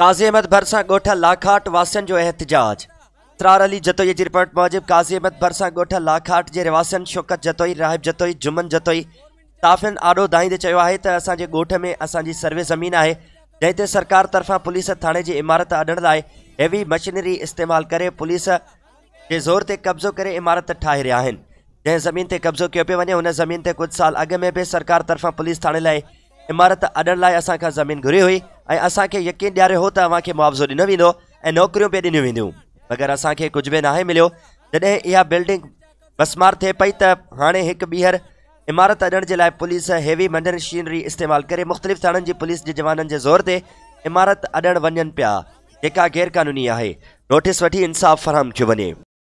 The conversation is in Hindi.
काजी अहमद भरसा ॻोठ लाखाट वासियुनि जो एहतजाज इसरार अली जतोई की रिपोर्ट मूजिबि काज़ी अहमद भरसा ॻोठ लाखाट के रवासियुनि शौकत जतोई राहिब जतोई जुम्मन जतोई ताफ़िन आॾो दाईंदे चयो आहे त में असांजी सर्वे ज़मीन है जैसे सरकार तरफा पुलिस थाने की इमारत अॾण लाइ हैवी मशीनरी इस्तेमाल कर पुलिस के ज़ोर से कब्ज़ो कर इमारत ठा रहा आहिनि जंहिं ज़मीन ते कब्ज़ो किया पे वे हुन ज़मीन से कुछ साल अग में भी सरकार तरफा पुलिस थाने लाइ इमारत अॾण लाइ असांखां ज़मीन घुरी हुई असा असांखे यकीन दियारे हो त तव्हांखे मुआवज़ो ॾिनो वेंदो ऐं नौकिरियूं बि ॾिनियूं मगर असांखे कुझु बि नाहे मिलियो जॾहिं इहा बिल्डिंग बसमार थे पी त हाणे हिकु ॿीहर इमारत अॾण जे लाइ पुलिस हैवी मशीनरी इस्तेमाल कर मुख़्तलिफ़ थाणनि जी पुलिस जे जवाननि जे ज़ोर ते इमारत अॾणु वन पाया गैरकानूनी आहे नोटिस वठी इंसाफ़ फ़राहम थियो वे